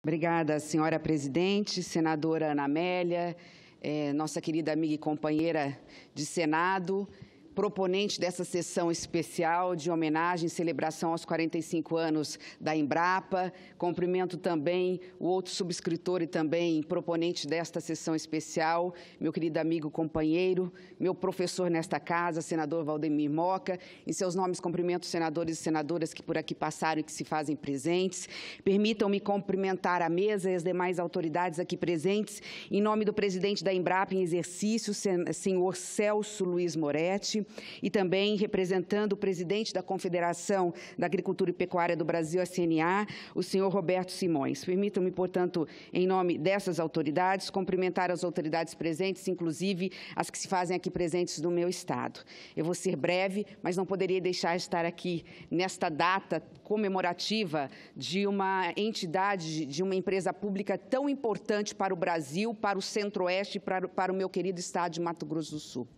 Obrigada, senhora presidente, senadora Ana Amélia, eh, nossa querida amiga e companheira de Senado proponente dessa sessão especial de homenagem e celebração aos 45 anos da Embrapa. Cumprimento também o outro subscritor e também proponente desta sessão especial, meu querido amigo, companheiro, meu professor nesta casa, senador Valdemir Moca. Em seus nomes, cumprimento os senadores e senadoras que por aqui passaram e que se fazem presentes. Permitam-me cumprimentar a mesa e as demais autoridades aqui presentes, em nome do presidente da Embrapa em exercício, senhor Celso Luiz Moretti, e também representando o presidente da Confederação da Agricultura e Pecuária do Brasil, a CNA, o senhor Roberto Simões. Permitam-me, portanto, em nome dessas autoridades, cumprimentar as autoridades presentes, inclusive as que se fazem aqui presentes do meu Estado. Eu vou ser breve, mas não poderia deixar de estar aqui nesta data comemorativa de uma entidade, de uma empresa pública tão importante para o Brasil, para o Centro-Oeste e para, para o meu querido estado de Mato Grosso do Sul.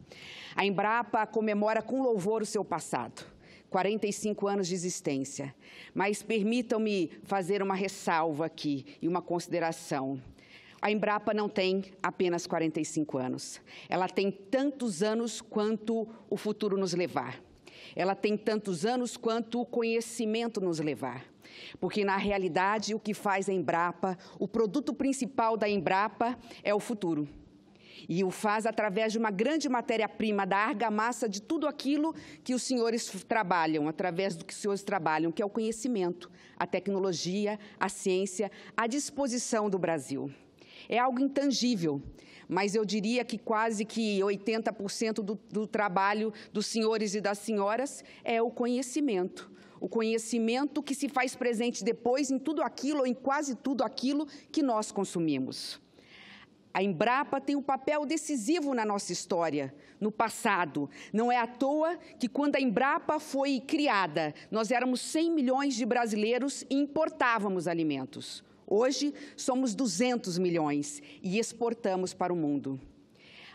A Embrapa comemora com louvor o seu passado. 45 anos de existência. Mas permitam-me fazer uma ressalva aqui e uma consideração. A Embrapa não tem apenas 45 anos. Ela tem tantos anos quanto o futuro nos levar. Ela tem tantos anos quanto o conhecimento nos levar. Porque, na realidade, o que faz a Embrapa, o produto principal da Embrapa é o futuro e o faz através de uma grande matéria-prima, da argamassa de tudo aquilo que os senhores trabalham, através do que os senhores trabalham, que é o conhecimento, a tecnologia, a ciência, à disposição do Brasil. É algo intangível, mas eu diria que quase que 80% do, do trabalho dos senhores e das senhoras é o conhecimento o conhecimento que se faz presente depois em tudo aquilo ou em quase tudo aquilo que nós consumimos. A Embrapa tem um papel decisivo na nossa história, no passado. Não é à toa que, quando a Embrapa foi criada, nós éramos 100 milhões de brasileiros e importávamos alimentos. Hoje, somos 200 milhões e exportamos para o mundo.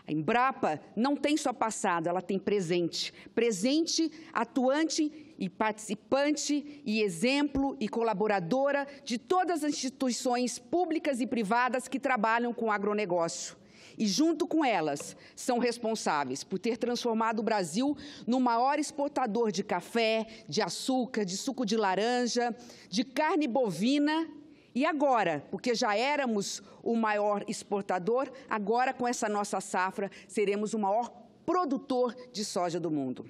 A Embrapa não tem só passado, ela tem presente. Presente, atuante e participante e exemplo e colaboradora de todas as instituições públicas e privadas que trabalham com o agronegócio e, junto com elas, são responsáveis por ter transformado o Brasil no maior exportador de café, de açúcar, de suco de laranja, de carne bovina e agora, porque já éramos o maior exportador, agora com essa nossa safra seremos o maior produtor de soja do mundo.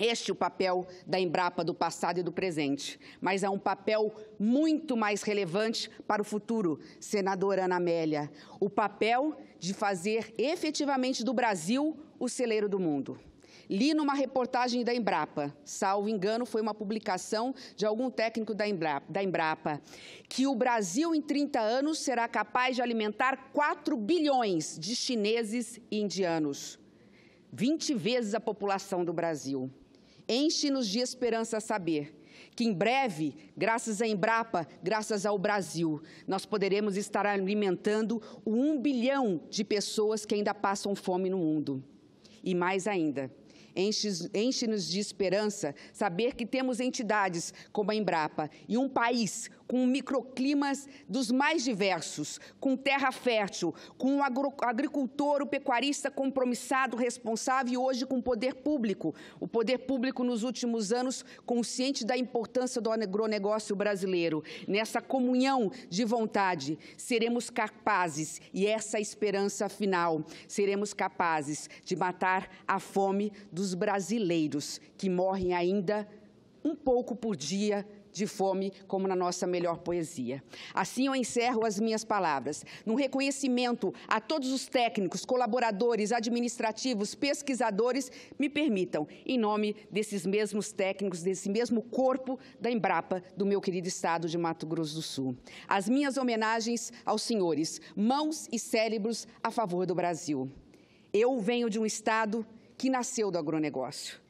Este é o papel da Embrapa do passado e do presente, mas é um papel muito mais relevante para o futuro, senadora Ana Amélia. O papel de fazer efetivamente do Brasil o celeiro do mundo. Li numa reportagem da Embrapa, salvo engano, foi uma publicação de algum técnico da Embrapa, da Embrapa que o Brasil em 30 anos será capaz de alimentar 4 bilhões de chineses e indianos. 20 vezes a população do Brasil. Enche-nos de esperança saber que em breve, graças à Embrapa, graças ao Brasil, nós poderemos estar alimentando o 1 bilhão de pessoas que ainda passam fome no mundo. E mais ainda, Enche-nos de esperança saber que temos entidades como a Embrapa e um país com microclimas dos mais diversos, com terra fértil, com um agricultor, o um pecuarista compromissado, responsável e hoje com o poder público. O poder público nos últimos anos consciente da importância do agronegócio brasileiro. Nessa comunhão de vontade, seremos capazes, e essa é a esperança final, seremos capazes de matar a fome dos dos brasileiros que morrem ainda um pouco por dia de fome, como na nossa melhor poesia. Assim eu encerro as minhas palavras. Num reconhecimento a todos os técnicos, colaboradores, administrativos, pesquisadores, me permitam, em nome desses mesmos técnicos, desse mesmo corpo da Embrapa do meu querido estado de Mato Grosso do Sul. As minhas homenagens aos senhores, mãos e cérebros a favor do Brasil. Eu venho de um estado que nasceu do agronegócio.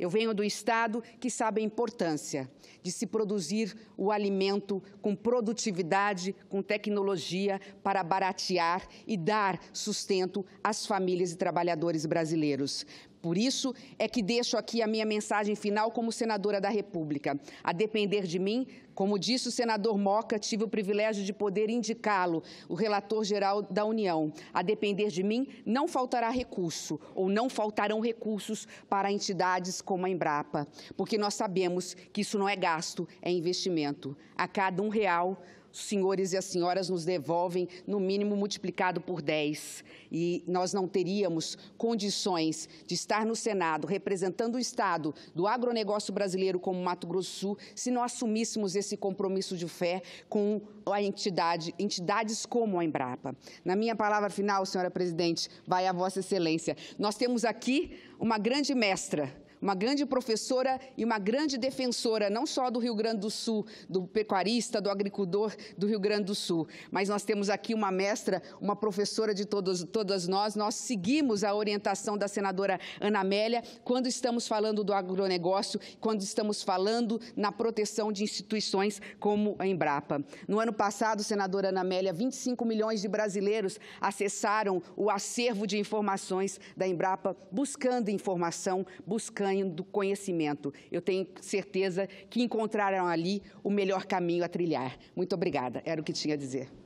Eu venho do Estado que sabe a importância de se produzir o alimento com produtividade, com tecnologia, para baratear e dar sustento às famílias e trabalhadores brasileiros. Por isso é que deixo aqui a minha mensagem final como senadora da República. A depender de mim, como disse o senador Moca, tive o privilégio de poder indicá-lo, o relator-geral da União. A depender de mim, não faltará recurso ou não faltarão recursos para entidades como a Embrapa, porque nós sabemos que isso não é gasto, é investimento. A cada um real, os senhores e as senhoras nos devolvem no mínimo multiplicado por 10. E nós não teríamos condições de estar no Senado representando o Estado do agronegócio brasileiro como Mato Grosso Sul se não assumíssemos esse compromisso de fé com a entidade, entidades como a Embrapa. Na minha palavra final, senhora presidente, vai a Vossa Excelência. Nós temos aqui uma grande mestra uma grande professora e uma grande defensora, não só do Rio Grande do Sul, do pecuarista, do agricultor do Rio Grande do Sul, mas nós temos aqui uma mestra, uma professora de todos, todas nós. Nós seguimos a orientação da senadora Ana Amélia quando estamos falando do agronegócio, quando estamos falando na proteção de instituições como a Embrapa. No ano passado, senadora Ana Amélia, 25 milhões de brasileiros acessaram o acervo de informações da Embrapa, buscando informação, buscando ganho do conhecimento. Eu tenho certeza que encontraram ali o melhor caminho a trilhar. Muito obrigada. Era o que tinha a dizer.